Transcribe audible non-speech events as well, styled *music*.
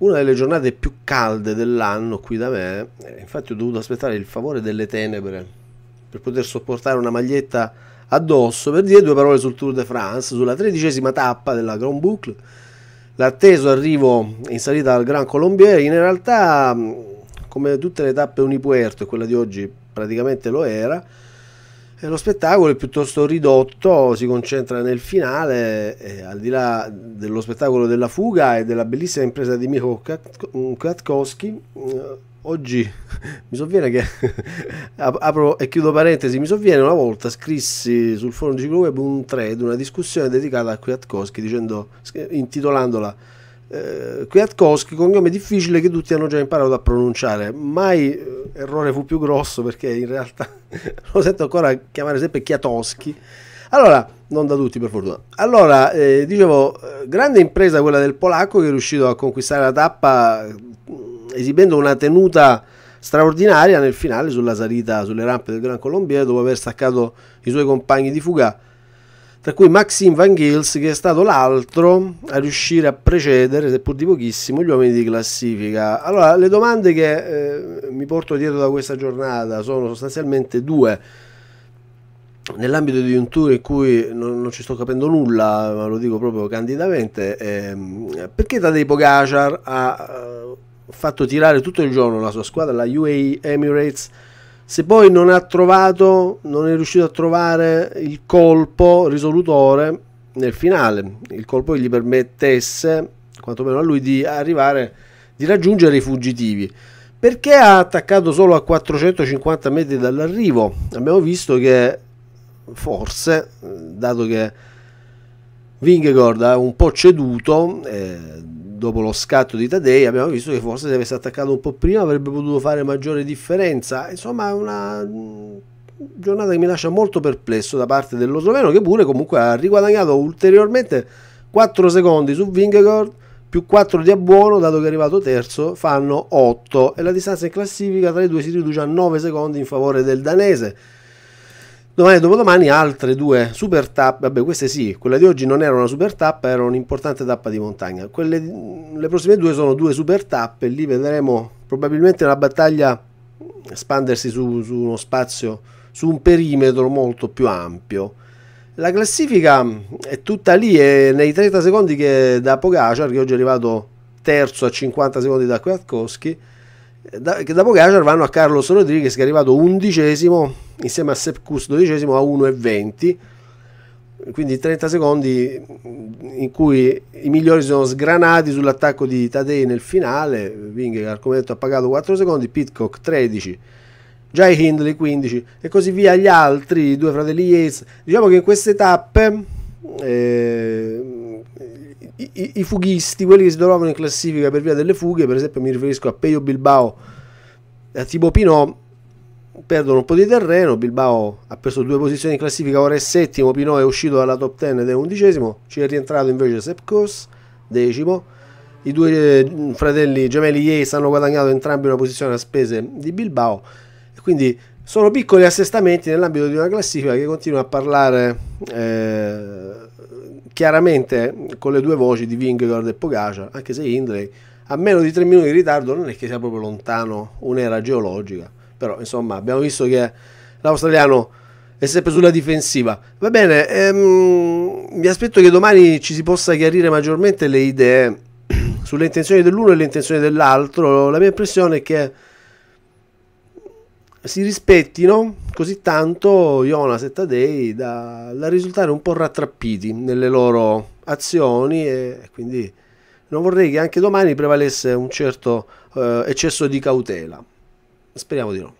una delle giornate più calde dell'anno qui da me, eh, infatti ho dovuto aspettare il favore delle tenebre per poter sopportare una maglietta addosso per dire due parole sul Tour de France, sulla tredicesima tappa della Grand Boucle, l'atteso arrivo in salita al Gran Colombier, in realtà come tutte le tappe Unipuerto e quella di oggi praticamente lo era, lo spettacolo è piuttosto ridotto, si concentra nel finale, eh, al di là dello spettacolo della fuga e della bellissima impresa di Miho mm, Kwiatkowski. Eh, oggi *laughs* mi sovviene che *laughs* apro e chiudo parentesi, mi sovviene una volta scrissi sul forum di Ciclo Web un thread, una discussione dedicata a Kwiatkowski dicendo, intitolandola eh, Kwiatkowski, cognome difficile che tutti hanno già imparato a pronunciare. Mai eh, errore fu più grosso perché in realtà *laughs* lo sento ancora chiamare sempre Kwiatkowski. Allora, non da tutti per fortuna. Allora, eh, dicevo, eh, grande impresa quella del polacco che è riuscito a conquistare la tappa mm, esibendo una tenuta straordinaria nel finale sulla salita sulle rampe del Gran Colombiere dopo aver staccato i suoi compagni di fuga tra cui Maxime Van Gils che è stato l'altro a riuscire a precedere, seppur di pochissimo, gli uomini di classifica. Allora, le domande che eh, mi porto dietro da questa giornata sono sostanzialmente due. Nell'ambito di un tour in cui non, non ci sto capendo nulla, ma lo dico proprio candidamente, ehm, perché Tadej Pogacar ha eh, fatto tirare tutto il giorno la sua squadra, la UAE Emirates, se poi non ha trovato, non è riuscito a trovare il colpo risolutore nel finale, il colpo che gli permettesse, quantomeno a lui, di arrivare, di raggiungere i fuggitivi. Perché ha attaccato solo a 450 metri dall'arrivo? Abbiamo visto che forse, dato che Vingegaard ha un po' ceduto, eh, dopo lo scatto di Tadei abbiamo visto che forse se avesse attaccato un po' prima avrebbe potuto fare maggiore differenza. Insomma, è una mm, giornata che mi lascia molto perplesso da parte dello sloveno che pure comunque ha riguadagnato ulteriormente 4 secondi su Vingegaard più 4 di abbuono dato che è arrivato terzo fanno 8 e la distanza in classifica tra i due si riduce a 9 secondi in favore del danese Domani e dopodomani altre due super tappe, vabbè queste sì, quella di oggi non era una super tappa, era un'importante tappa di montagna. Quelle, le prossime due sono due super tappe, lì vedremo probabilmente una battaglia espandersi su, su uno spazio, su un perimetro molto più ampio. La classifica è tutta lì è nei 30 secondi che da Pogacar, che oggi è arrivato terzo a 50 secondi da Kwiatkowski, da, che da vanno a Carlos Rodriguez che è arrivato undicesimo insieme a Sepkus dodicesimo a 1,20 quindi 30 secondi in cui i migliori sono sgranati sull'attacco di Tadei nel finale Vingegaard come detto ha pagato 4 secondi Pitcock 13 Jai Hindley 15 e così via gli altri i due fratelli Yates diciamo che in queste tappe eh, i, i, fughisti, quelli che si trovavano in classifica per via delle fughe, per esempio mi riferisco a Peio Bilbao e a Tibo Pinot, perdono un po' di terreno, Bilbao ha perso due posizioni in classifica, ora è settimo, Pinot è uscito dalla top 10 ed è undicesimo, ci è rientrato invece Sepkos, decimo, i due eh, fratelli gemelli Yates hanno guadagnato entrambi una posizione a spese di Bilbao, quindi sono piccoli assestamenti nell'ambito di una classifica che continua a parlare... Eh, chiaramente con le due voci di Vingegaard e Pogacar, anche se Hindley a meno di tre minuti di ritardo non è che sia proprio lontano un'era geologica, però insomma abbiamo visto che l'australiano è sempre sulla difensiva. Va bene, ehm, mi aspetto che domani ci si possa chiarire maggiormente le idee *clears throat* sulle intenzioni dell'uno e le intenzioni dell'altro. La mia impressione è che si rispettino così tanto Jonas e Tadei da, da, risultare un po' rattrappiti nelle loro azioni e quindi non vorrei che anche domani prevalesse un certo eh, eccesso di cautela. Speriamo di no.